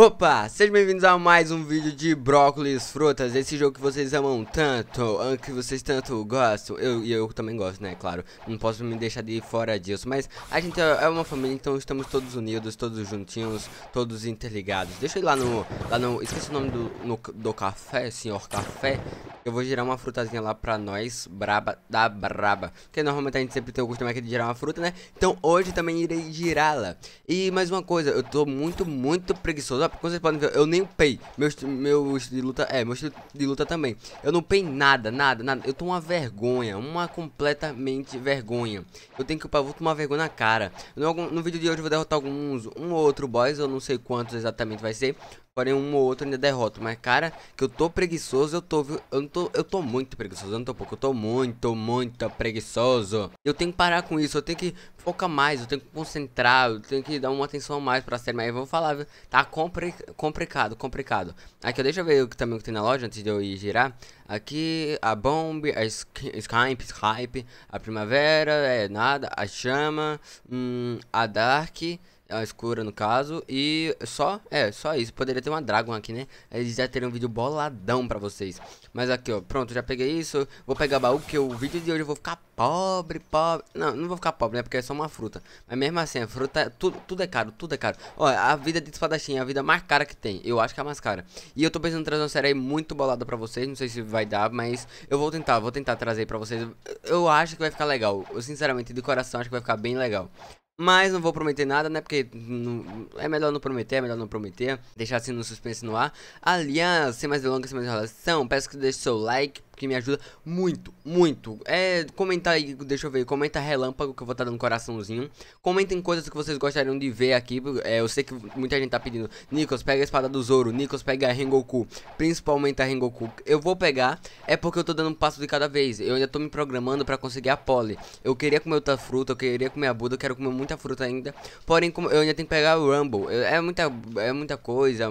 Opa, sejam bem-vindos a mais um vídeo de Brócolis Frutas, esse jogo que vocês amam tanto, ah, que vocês tanto gostam, eu, e eu também gosto, né, claro, não posso me deixar de fora disso, mas a gente é, é uma família, então estamos todos unidos, todos juntinhos, todos interligados. Deixa eu ir lá no, lá no, esqueci o nome do, no, do café, senhor café, eu vou girar uma frutazinha lá pra nós, braba da braba. Porque normalmente a gente sempre tem o costume aqui de girar uma fruta, né? Então hoje também irei girá-la. E mais uma coisa, eu tô muito, muito preguiçoso como vocês podem ver, eu nem pei Meu, meu estilo de luta, é, meu estilo de luta também. Eu não pei nada, nada, nada. Eu tô uma vergonha, uma completamente vergonha. Eu tenho que upar, vou tomar vergonha na cara. No, no vídeo de hoje eu vou derrotar alguns, um ou outro boss, eu não sei quantos exatamente vai ser. Porém, um ou outro ainda derrota. Mas, cara, que eu tô preguiçoso, eu tô, viu? Eu, não tô, eu tô muito preguiçoso, eu não tô pouco. Eu tô muito, muito preguiçoso. Eu tenho que parar com isso, eu tenho que focar mais, eu tenho que concentrar, eu tenho que dar uma atenção a mais pra série. Mas eu vou falar, viu? Tá compre, complicado, complicado. Aqui, deixa eu ver o que também que tem na loja antes de eu ir girar. Aqui, a Bomb, a Skype, Skype, a Primavera, é nada, a Chama, hum, a Dark a escura no caso, e só, é, só isso, poderia ter uma Dragon aqui, né, eles já teriam um vídeo boladão pra vocês, mas aqui ó, pronto, já peguei isso, vou pegar baú, porque o vídeo de hoje eu vou ficar pobre, pobre, não, não vou ficar pobre, né, porque é só uma fruta, mas mesmo assim, a fruta, é tudo, tudo é caro, tudo é caro, ó a vida de espadachim é a vida mais cara que tem, eu acho que é a mais cara, e eu tô pensando em trazer uma série aí muito bolada pra vocês, não sei se vai dar, mas eu vou tentar, vou tentar trazer pra vocês, eu acho que vai ficar legal, eu sinceramente, de coração, acho que vai ficar bem legal, mas não vou prometer nada, né? Porque não, é melhor não prometer, é melhor não prometer. Deixar assim no suspense no ar. Aliás, sem mais delongas, sem mais enrolação, peço que deixe seu like que me ajuda muito, muito. É, comenta aí, deixa eu ver, comenta relâmpago que eu vou estar tá dando coraçãozinho. Comentem coisas que vocês gostariam de ver aqui, é, eu sei que muita gente tá pedindo, Nicolas, pega a espada do Zoro, Nicolas, pega a Rengoku, principalmente a Rengoku. Eu vou pegar, é porque eu tô dando um passo de cada vez, eu ainda tô me programando pra conseguir a Pole. Eu queria comer outra fruta, eu queria comer a Buda, eu quero comer muita fruta ainda, porém eu ainda tenho que pegar o Rumble, eu, é, muita, é muita coisa,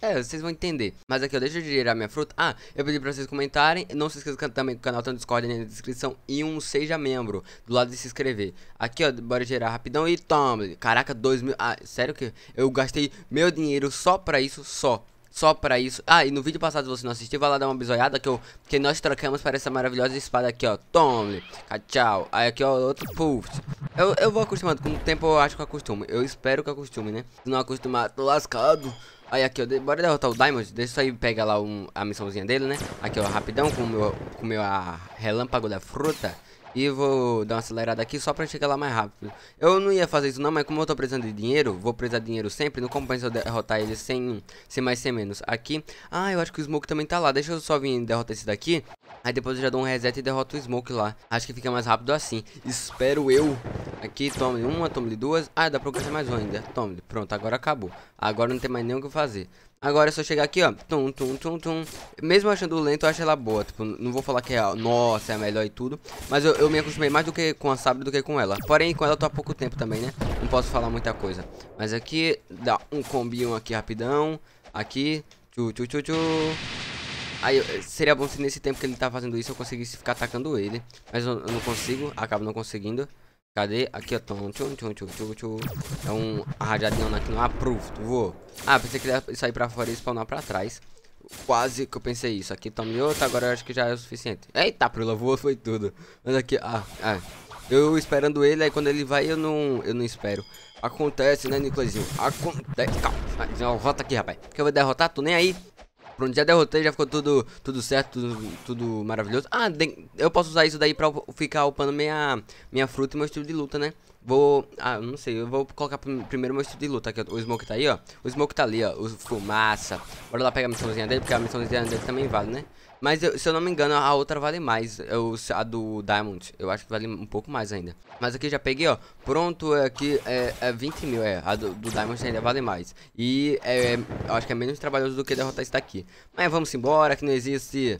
é, é, vocês vão entender. Mas aqui, ó, deixa eu girar minha fruta, ah, eu pedi pra vocês comentarem, não se esqueça também que o canal tá no Discord na descrição e um Seja Membro do lado de se inscrever. Aqui, ó, bora gerar rapidão e toma. Caraca, dois mil. Ah, sério que eu gastei meu dinheiro só pra isso, só só pra isso. Ah, e no vídeo passado, se você não assistiu, vai lá dar uma bisoiada que, eu, que nós trocamos para essa maravilhosa espada aqui, ó. Tome, tchau. Aí aqui, ó, outro puff. Eu, eu vou acostumando, com o tempo eu acho que eu acostumo. Eu espero que eu acostume, né? Se não acostumar, tô lascado. Aí aqui, ó, de, bora derrotar o Diamond, deixa eu sair pegar lá um, a missãozinha dele, né? Aqui, ó, rapidão, com o meu, com meu a relâmpago da fruta. E vou dar uma acelerada aqui só pra chegar lá mais rápido. Eu não ia fazer isso não, mas como eu tô precisando de dinheiro, vou precisar de dinheiro sempre. Não compensa eu derrotar ele sem, sem mais, sem menos. Aqui, ah, eu acho que o Smoke também tá lá. Deixa eu só vir derrotar esse daqui. Aí depois eu já dou um reset e derroto o Smoke lá. Acho que fica mais rápido assim. Espero eu. Aqui, tome uma, tome duas. Ah, dá pra eu mais uma ainda. Tome, pronto, agora acabou. Agora não tem mais nem o que fazer. Agora é só chegar aqui, ó. Tum, tum, tum, tum. Mesmo achando lento, eu acho ela boa. Tipo, não vou falar que é, a... nossa, é a melhor e tudo. Mas eu, eu, me acostumei mais do que com a sabre do que com ela. Porém, com ela eu tô há pouco tempo também, né? Não posso falar muita coisa. Mas aqui, dá um combinho aqui rapidão. Aqui. Tchu, tchu, tchu, tchu. Aí, seria bom se nesse tempo que ele tá fazendo isso eu conseguisse ficar atacando ele. Mas eu, eu não consigo, acabo não conseguindo. Cadê? Aqui, ó. Tchum, tchum, tchum, tchum, tchum. É um rajadinho aqui no é Tu Vou. Ah, pensei que ia sair pra fora e spawnar pra trás. Quase que eu pensei isso. Aqui tome tá outro, agora eu acho que já é o suficiente. Eita, prula, voou, foi tudo. Mas aqui, ah, ah. Eu esperando ele, aí quando ele vai eu não, eu não espero. Acontece, né, Nicolesinho? Acontece. Calma, rota aqui, rapaz. Que eu vou derrotar, tu nem aí. Pronto, já derrotei, já ficou tudo, tudo certo, tudo, tudo maravilhoso. Ah, eu posso usar isso daí pra ficar upando minha, minha fruta e meu estilo de luta, né? Vou... Ah, não sei, eu vou colocar primeiro meu estilo de luta que é O Smoke tá aí, ó. O Smoke tá ali, ó. O Fumaça. Bora lá pegar a missãozinha dele, porque a missãozinha dele também vale, né? Mas eu, se eu não me engano, a outra vale mais. Eu, é a do Diamond, eu acho que vale um pouco mais ainda. Mas aqui já peguei, ó. Pronto, aqui é, é, é 20 mil, é. A do, do Diamond ainda vale mais. E é, eu acho que é menos trabalhoso do que derrotar esse daqui. Mas vamos embora, que não existe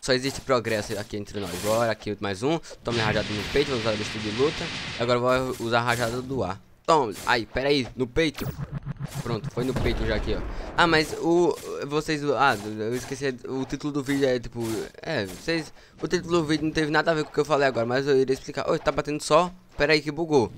só existe progresso aqui entre nós. Agora, aqui mais um. Toma a rajada no peito, vou usar o besta de luta. Agora vou usar a rajada do ar. Toma. Ai, pera aí, no peito. Pronto, foi no peito já aqui, ó. Ah, mas o... Vocês... Ah, eu esqueci. O título do vídeo é, tipo... É, vocês... O título do vídeo não teve nada a ver com o que eu falei agora, mas eu irei explicar. Oi, tá batendo só? Pera aí que bugou.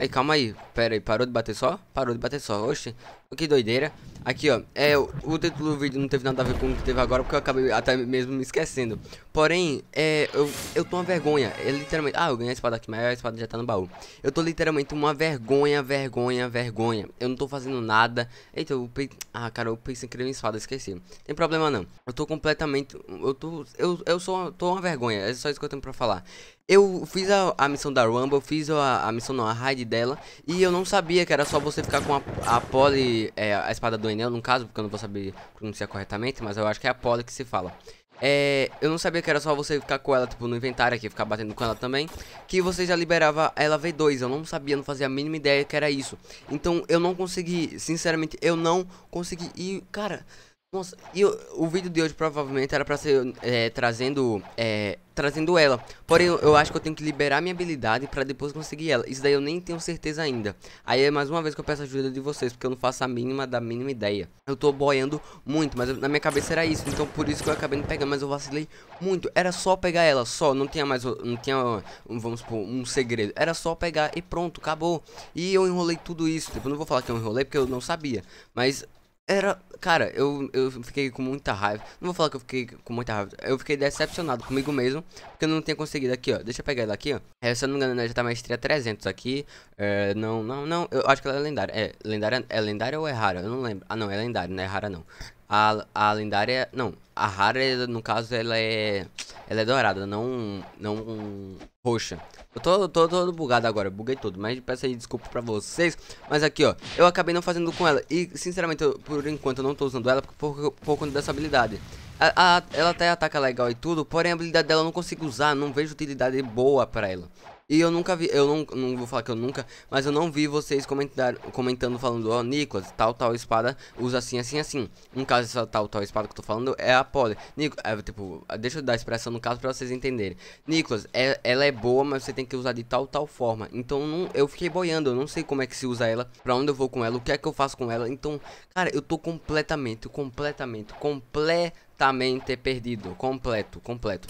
Aí, calma aí. Pera aí, parou de bater só? Parou de bater só. Oxe, que doideira. Aqui, ó. É, o, título do vídeo não teve nada a ver com o que teve agora, porque eu acabei até mesmo me esquecendo. Porém, é, eu, eu tô uma vergonha. É literalmente... Ah, eu ganhei a espada aqui, mas a espada já tá no baú. Eu tô literalmente uma vergonha, vergonha, vergonha. Eu não tô fazendo nada. Eita, eu... Pe... Ah, cara, eu pensei que uma espada, esqueci. Tem problema não. Eu tô completamente... Eu tô... Eu, eu sou... Tô uma vergonha. É só isso que eu tenho pra falar. Eu fiz a, a missão da Rumble, fiz a, a missão não, a raid dela, e eu não sabia que era só você ficar com a, a pole, é, a espada do Enel, no caso, porque eu não vou saber pronunciar corretamente, mas eu acho que é a pole que se fala. É, eu não sabia que era só você ficar com ela, tipo, no inventário aqui, ficar batendo com ela também, que você já liberava ela V2, eu não sabia, não fazia a mínima ideia que era isso. Então, eu não consegui, sinceramente, eu não consegui, e, cara... Nossa, e o, o, vídeo de hoje provavelmente era pra ser é, trazendo é, trazendo ela. Porém, eu, acho que eu tenho que liberar minha habilidade pra depois conseguir ela. Isso daí eu nem tenho certeza ainda. Aí é mais uma vez que eu peço ajuda de vocês, porque eu não faço a mínima da mínima ideia. Eu tô boiando muito, mas eu, na minha cabeça era isso. Então por isso que eu acabei não pegando, mas eu vacilei muito. Era só pegar ela, só. Não tinha mais, não tinha, vamos supor, um segredo. Era só pegar e pronto, acabou. E eu enrolei tudo isso. Tipo, não vou falar que eu enrolei, porque eu não sabia. Mas era. Cara, eu, eu fiquei com muita raiva. Não vou falar que eu fiquei com muita raiva. Eu fiquei decepcionado comigo mesmo. Porque eu não tinha conseguido aqui, ó. Deixa eu pegar ela aqui, ó. É, se eu não me engano, já tá maestria 300 aqui. É, não, não, não. Eu acho que ela é lendária. É, lendária, é lendária ou é rara? Eu não lembro. Ah, não, é lendária, não é rara, não. A, a lendária. Não, a rara, no caso, ela é. Ela é dourada, não, não um, roxa. Eu tô, tô todo bugado agora, buguei tudo, mas peço aí desculpa pra vocês. Mas aqui, ó, eu acabei não fazendo com ela. E, sinceramente, eu, por enquanto eu não tô usando ela por, por, por conta dessa habilidade. A, a, ela até ataca legal e tudo, porém a habilidade dela eu não consigo usar, não vejo utilidade boa pra ela. E eu nunca vi, eu não, não vou falar que eu nunca, mas eu não vi vocês comentar, comentando falando, ó, oh, Nicolas, tal, tal espada, usa assim, assim, assim. No caso, essa tal, tal espada que eu tô falando é a pole. Nicolas, é, tipo, deixa eu dar a expressão no caso pra vocês entenderem. Nicolas, é, ela é boa, mas você tem que usar de tal, tal forma. Então, não, eu fiquei boiando, eu não sei como é que se usa ela, pra onde eu vou com ela, o que é que eu faço com ela. Então, cara, eu tô completamente, completamente, completamente também ter perdido. Completo, completo.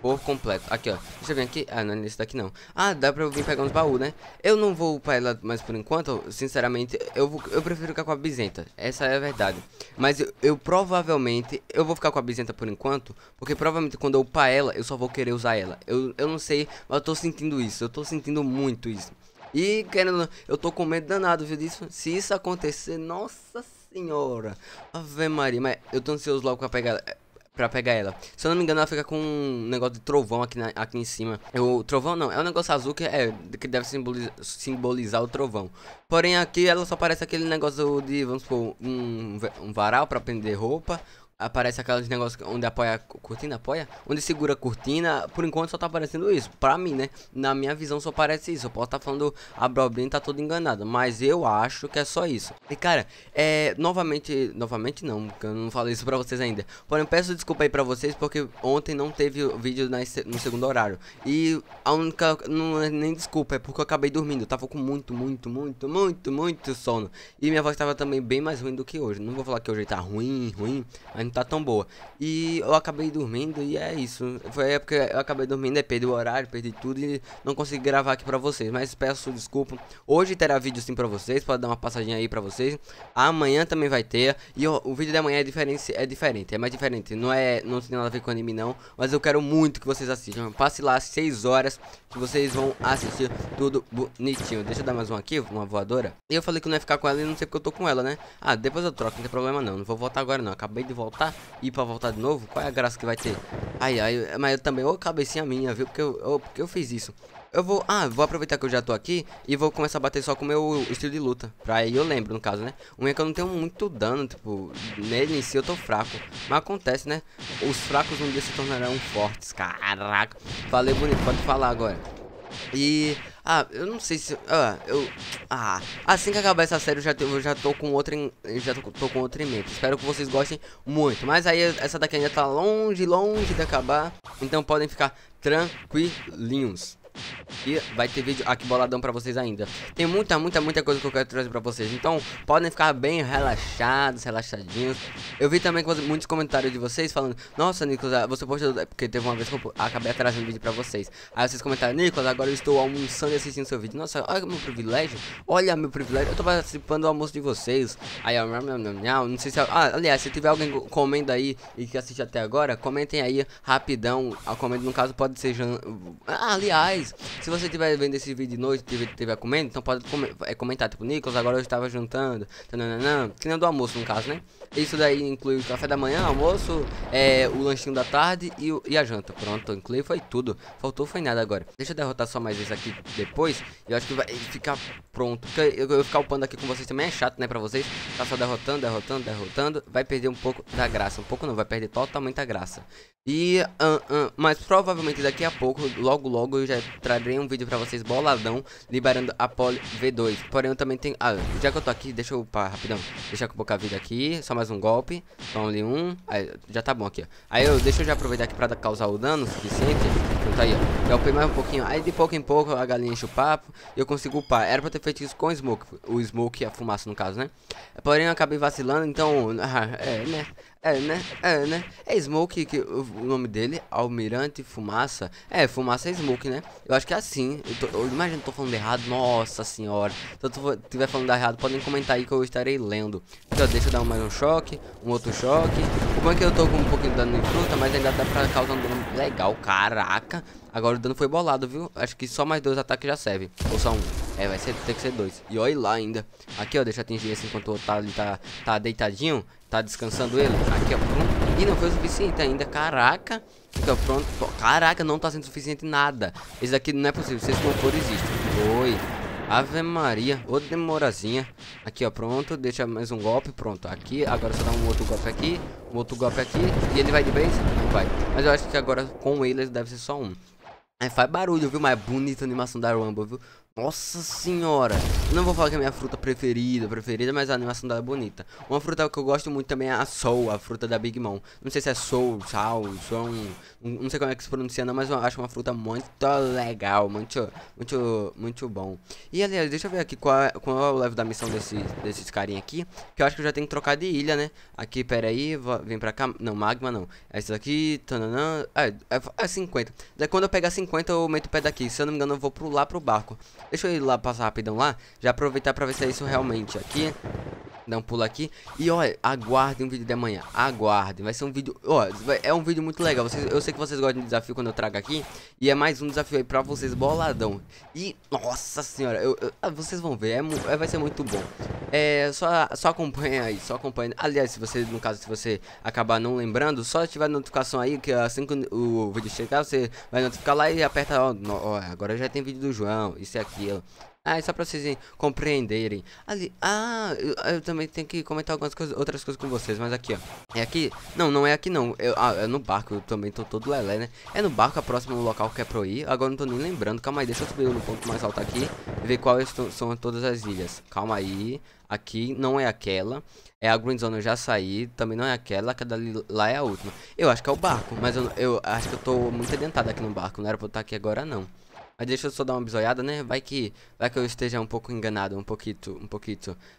Por completo. Aqui, ó. Deixa eu vir aqui. Ah, não é nesse daqui, não. Ah, dá pra eu vir pegar uns baús, né? Eu não vou pra ela mais por enquanto. Sinceramente, eu, vou, eu prefiro ficar com a Bizenta. Essa é a verdade. Mas eu, eu provavelmente... Eu vou ficar com a Bizenta por enquanto. Porque provavelmente quando eu upar ela, eu só vou querer usar ela. Eu, eu não sei, mas eu tô sentindo isso. Eu tô sentindo muito isso. E, querendo eu tô com medo danado, viu, disso? Se isso acontecer, nossa senhora. Ave Maria. Mas eu tô ansioso logo pra pegar, pra pegar ela. Se eu não me engano, ela fica com um negócio de trovão aqui, na, aqui em cima. É o trovão não, é um negócio azul que, é, que deve simboliza, simbolizar o trovão. Porém, aqui ela só parece aquele negócio de, vamos supor, um, um varal pra prender roupa aparece aqueles negócios onde apoia cortina, apoia? Onde segura a cortina, por enquanto só tá aparecendo isso. Pra mim, né? Na minha visão só aparece isso. Eu posso estar tá falando a Brobin tá toda enganada, mas eu acho que é só isso. E cara, é, novamente, novamente não, porque eu não falei isso pra vocês ainda. Porém, peço desculpa aí pra vocês, porque ontem não teve vídeo na, no segundo horário. E a única, não é nem desculpa, é porque eu acabei dormindo. Eu tava com muito, muito, muito, muito, muito sono. E minha voz tava também bem mais ruim do que hoje. Não vou falar que hoje tá ruim, ruim, mas tá tão boa. E eu acabei dormindo e é isso. Foi a época eu acabei dormindo, é, perdi o horário, perdi tudo e não consegui gravar aqui pra vocês. Mas peço desculpa. Hoje terá vídeo sim pra vocês, pode dar uma passadinha aí pra vocês. Amanhã também vai ter. E ó, o vídeo da manhã é diferente, é diferente, é mais diferente. Não é, não tem nada a ver com anime não, mas eu quero muito que vocês assistam. Passe lá 6 horas que vocês vão assistir tudo bonitinho. Deixa eu dar mais um aqui, uma voadora. E eu falei que não ia ficar com ela e não sei porque eu tô com ela, né? Ah, depois eu troco, não tem problema não. Não vou voltar agora não, acabei de voltar voltar e pra voltar de novo? Qual é a graça que vai ter? Ai, ai, mas eu também, ô oh, cabecinha minha, viu? Porque eu, oh, porque eu fiz isso. Eu vou, ah, vou aproveitar que eu já tô aqui e vou começar a bater só com o meu estilo de luta. Pra aí eu lembro, no caso, né? O é que eu não tenho muito dano, tipo, nele em si eu tô fraco. Mas acontece, né? Os fracos um dia se tornarão fortes, caraca. Falei bonito, pode falar agora. E ah, eu não sei se... Ah, eu... Ah, assim que acabar essa série eu já, eu já tô com outra... Em, já tô, tô, com outra em mente. Espero que vocês gostem muito. Mas aí essa daqui ainda tá longe, longe de acabar. Então podem ficar tranquilinhos. E vai ter vídeo aqui boladão pra vocês ainda. Tem muita, muita, muita coisa que eu quero trazer pra vocês. Então, podem ficar bem relaxados, relaxadinhos. Eu vi também muitos comentários de vocês falando Nossa, Nicolas, ah, você postou... É porque teve uma vez que eu acabei atrasando vídeo pra vocês. Aí vocês comentaram Nicolas, agora eu estou almoçando e assistindo seu vídeo. Nossa, olha meu privilégio. Olha meu privilégio. Eu tô participando do almoço de vocês. Aí, ó, não sei se... Ah, aliás, se tiver alguém comendo aí e que assiste até agora, comentem aí rapidão. Comenta, no caso, pode ser... Ah, aliás... Se você estiver vendo esse vídeo de noite, tiver, tiver comendo, então pode é, comentar, tipo, Nicolas, agora eu estava juntando, que nem do almoço no caso, né? Isso daí inclui o café da manhã, almoço, é, o lanchinho da tarde e, e, a janta. Pronto, inclui foi tudo. Faltou foi nada agora. Deixa eu derrotar só mais isso aqui depois. Eu acho que vai ficar pronto. Porque eu, eu ficar upando aqui com vocês também é chato, né, pra vocês. Tá só derrotando, derrotando, derrotando. Vai perder um pouco da graça. Um pouco não, vai perder totalmente a graça. E, uh, uh, mas provavelmente daqui a pouco, logo logo, eu já trarei um vídeo pra vocês boladão, liberando a Poli V2. Porém, eu também tenho... Ah, já que eu tô aqui, deixa eu upar rapidão. deixa com pouca vida aqui, só mais mais um golpe. Toma ali um. Aí, já tá bom aqui, ó. Aí eu, deixa eu já aproveitar aqui pra causar o dano suficiente. Tá aí, ó. Eu upei mais um pouquinho. Aí de pouco em pouco a galinha enche o papo e eu consigo upar. Era pra ter feito isso com o smoke. O smoke, a fumaça no caso, né? Porém eu acabei vacilando, então... Ah, é, né? É, né? É, né? É Smoke, que o nome dele, Almirante Fumaça. É, Fumaça é Smoke, né? Eu acho que é assim. Eu, tô, eu imagino que tô falando errado. Nossa senhora. Se eu estiver falando errado, podem comentar aí que eu estarei lendo. Então, deixa eu dar mais um choque, um outro choque. Como é que eu tô com um pouquinho de dano em fruta, mas ainda dá pra causar um dano legal. Caraca. Agora o dano foi bolado, viu? Acho que só mais dois ataques já serve. Ou só um. É, vai ser, tem que ser dois. E olha lá ainda. Aqui, ó, deixa eu atingir esse enquanto o outro tá, tá deitadinho. Tá descansando ele. Aqui, ó, pronto. E não foi o suficiente ainda. Caraca. ó, pronto. Caraca, não tá sendo suficiente nada. Esse daqui não é possível. Se esse não for, existe. Oi. Ave Maria, ô demorazinha. Aqui, ó, pronto. Deixa mais um golpe, pronto. Aqui, agora só dá um outro golpe aqui, um outro golpe aqui. E ele vai de base? Não vai. Mas eu acho que agora com ele deve ser só um. Aí faz barulho, viu? Mas é bonita a animação da Rumble, viu? Nossa senhora! não vou falar que é a minha fruta preferida, preferida, mas a animação dela é bonita. Uma fruta que eu gosto muito também é a Soul, a fruta da Big Mom. Não sei se é Soul, Sal, Soul, não sei como é que se pronuncia não, mas eu acho uma fruta muito legal, muito, muito, muito bom. E aliás, deixa eu ver aqui qual, é, qual é o level da missão desses desses carinha aqui, que eu acho que eu já tenho que trocar de ilha, né? Aqui, pera aí, vem pra cá, não, Magma não. Essa é daqui, tananã, é, é, é 50. Daí quando eu pegar 50, 50 eu meto o pé daqui. Se eu não me engano, eu vou pro, lá pro barco. Deixa eu ir lá, passar rapidão lá. Já aproveitar pra ver se é isso realmente. Aqui, Dá um pulo aqui. E olha, aguardem um vídeo de amanhã. Aguardem. Vai ser um vídeo. Ó, é um vídeo muito legal. Vocês, eu sei que vocês gostam de desafio quando eu trago aqui. E é mais um desafio aí pra vocês, boladão. E, nossa senhora, eu, eu, ah, vocês vão ver. É, é, vai ser muito bom. É, só, só acompanha aí, só acompanha. Aliás, se você, no caso, se você acabar não lembrando, só ativar a notificação aí, que assim que o vídeo chegar, você vai notificar lá e aperta, ó, ó agora já tem vídeo do João, isso aqui, aquilo. Ah, é só pra vocês compreenderem. Ali, ah, eu, ah, eu, também tenho que comentar algumas coisas, outras coisas com vocês, mas aqui, ó. É aqui, não, não é aqui não. Eu, ah, é no barco, eu também tô todo lelé, né? É no barco, a é próxima local que é pra eu ir. Agora não tô nem lembrando, calma aí, deixa eu subir no ponto mais alto aqui. E ver quais são todas as ilhas. Calma aí, aqui não é aquela. É a Green Zone eu já saí, também não é aquela, aquela lá é a última. Eu acho que é o barco, mas eu, eu acho que eu tô muito adiantado aqui no barco, não era pra eu estar aqui agora não. Mas deixa eu só dar uma bisoiada, né? Vai que, vai que eu esteja um pouco enganado, um pouquinho, um pouquinho.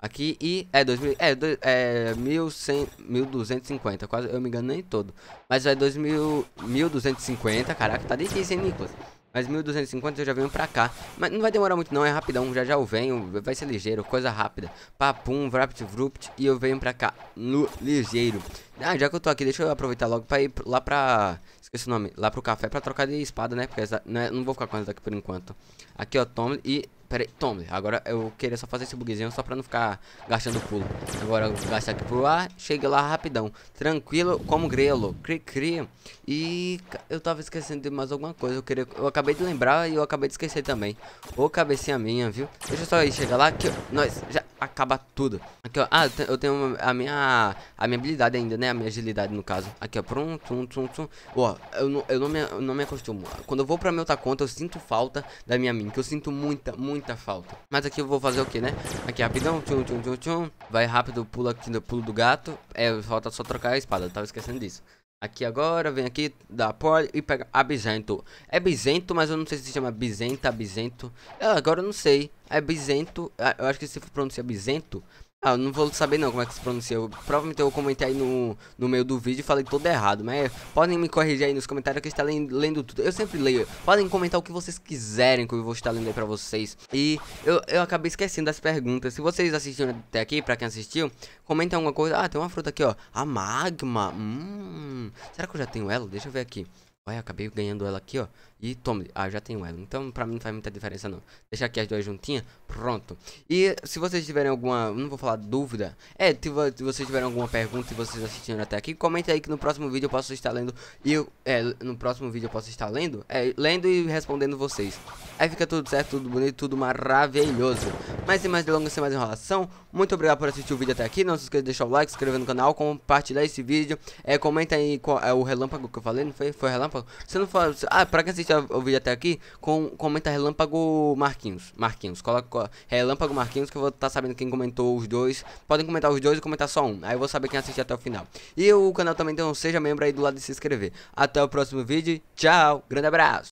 Aqui e é 2000, é, do, é 1100, 1250, quase eu me enganei todo. Mas é 2000, 1250, caraca, tá difícil, hein, Nicolas? Mas 1250 eu já venho pra cá. Mas não vai demorar muito não, é rapidão. Já já eu venho, vai ser ligeiro, coisa rápida. Papum, vrapt, vrupt e eu venho pra cá no ligeiro. Ah, já que eu tô aqui, deixa eu aproveitar logo pra ir lá pra Esqueci o nome. Lá pro café pra trocar de espada, né? Porque essa, não, né, não vou ficar com essa daqui por enquanto. Aqui, ó, tommy e... Pera aí, Agora eu queria só fazer esse bugzinho só pra não ficar gastando pulo. Agora eu gasto aqui pro ar. chega lá rapidão. Tranquilo como grelo. Cri, cri. E eu tava esquecendo de mais alguma coisa. Eu, queria, eu acabei de lembrar e eu acabei de esquecer também. Ô, cabecinha minha, viu? Deixa eu só ir chegar lá que nós já acaba tudo. Aqui, ó. Ah, eu tenho a minha, a minha habilidade ainda, né? A minha agilidade, no caso. Aqui, ó. pronto tum, tum, tum. Ó, eu não, eu não, me, não me acostumo. Quando eu vou pra minha outra conta, eu sinto falta da minha mim. que eu sinto muita, muita falta. Mas aqui eu vou fazer o quê, né? Aqui, rapidão. Tchum, tchum, tchum, tchum. Vai rápido, pula aqui no pulo do gato. É, falta só trocar a espada. Eu tava esquecendo disso. Aqui agora, vem aqui, dá a e pega abisento. É bisento, mas eu não sei se chama bisenta, abisento. Ah, agora eu não sei. É bisento, ah, eu acho que se pronuncia bisento, ah, eu não vou saber não como é que se pronuncia. Eu, provavelmente eu comentei aí no, no meio do vídeo e falei tudo errado. Mas podem me corrigir aí nos comentários que estou lendo, lendo, tudo. Eu sempre leio. Podem comentar o que vocês quiserem que eu vou estar lendo aí pra vocês. E eu, eu acabei esquecendo das perguntas. Se vocês assistiram até aqui, pra quem assistiu, comentem alguma coisa. Ah, tem uma fruta aqui, ó. A magma. Hum. Será que eu já tenho ela? Deixa eu ver aqui. Olha, acabei ganhando ela aqui, ó. E tome ah, já tenho ela. Então, pra mim não faz muita diferença, não. Deixar aqui as duas juntinhas, pronto. E se vocês tiverem alguma, não vou falar dúvida. É, se vocês tiverem alguma pergunta e vocês assistindo até aqui, comenta aí que no próximo vídeo eu posso estar lendo. E, eu, é, no próximo vídeo eu posso estar lendo. É, lendo e respondendo vocês. Aí fica tudo certo, tudo bonito, tudo maravilhoso. Mas sem mais delongas, sem mais enrolação, muito obrigado por assistir o vídeo até aqui. Não se esqueça de deixar o like, se inscrever no canal, compartilhar esse vídeo. É, comenta aí qual, é, o relâmpago que eu falei, não foi? Foi relâmpago? Se não for... Ah, pra quem assistiu o vídeo até aqui, com, comenta relâmpago Marquinhos. Marquinhos, coloca, coloca relâmpago Marquinhos que eu vou estar tá sabendo quem comentou os dois. Podem comentar os dois e comentar só um. Aí eu vou saber quem assistiu até o final. E o canal também, então seja membro aí do lado de se inscrever. Até o próximo vídeo. Tchau. Grande abraço.